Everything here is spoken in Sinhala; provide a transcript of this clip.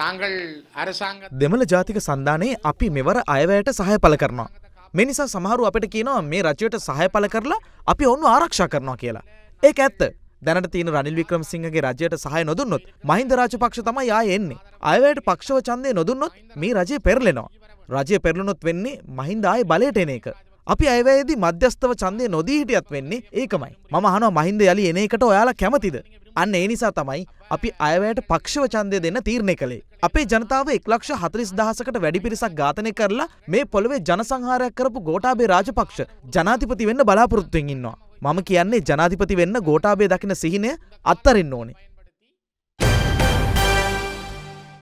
நாங்கள் அரசாங்க දෙමළ ජාතික සන්ධානයේ අපි මෙවර අයවැයට සහය පල කරනවා. මේ නිසා සමහරු අපට කියනවා මේ රජයට සහය පල කරලා අපි ඔන්න ආරක්ෂා කරනවා කියලා. ඒක ඇත්ත. දැනට තින රනිල් වික්‍රම සිංහගේ රජයට සහය නොදුන්නොත් මහින්ද රාජපක්ෂ තමයි ආය එන්නේ. අයවැයට පක්ෂව ඡන්දය නොදුන්නොත් මේ රජය පෙරලෙනවා. රජය පෙරලුණොත් වෙන්නේ මහින්ද ආයේ බලයට එන එක. අපි අයවැයේදී මධ්‍යස්ථව ඡන්දය නොදී හිටියත් වෙන්නේ ඒකමයි. මම අහනවා මහින්ද යලි එන එකට ඔයාලා කැමතිද? අන්න ඒ නිසා තමයි අපි අයවැයට පක්ෂව ඡන්දය දෙන්න තීරණය කළේ. අපේ ජනතාව 1,40,000කට වැඩි පිරිසක් ඝාතනය කරලා මේ පොළවේ ජනසංහාරයක් කරපු ගෝඨාභය රාජපක්ෂ ජනාධිපති වෙන්න බලාපොරොත්තු වෙමින් ඉන්නවා. මම කියන්නේ ජනාධිපති වෙන්න ගෝඨාභය දකින සිහිනය අත්තරින්න ඕනේ.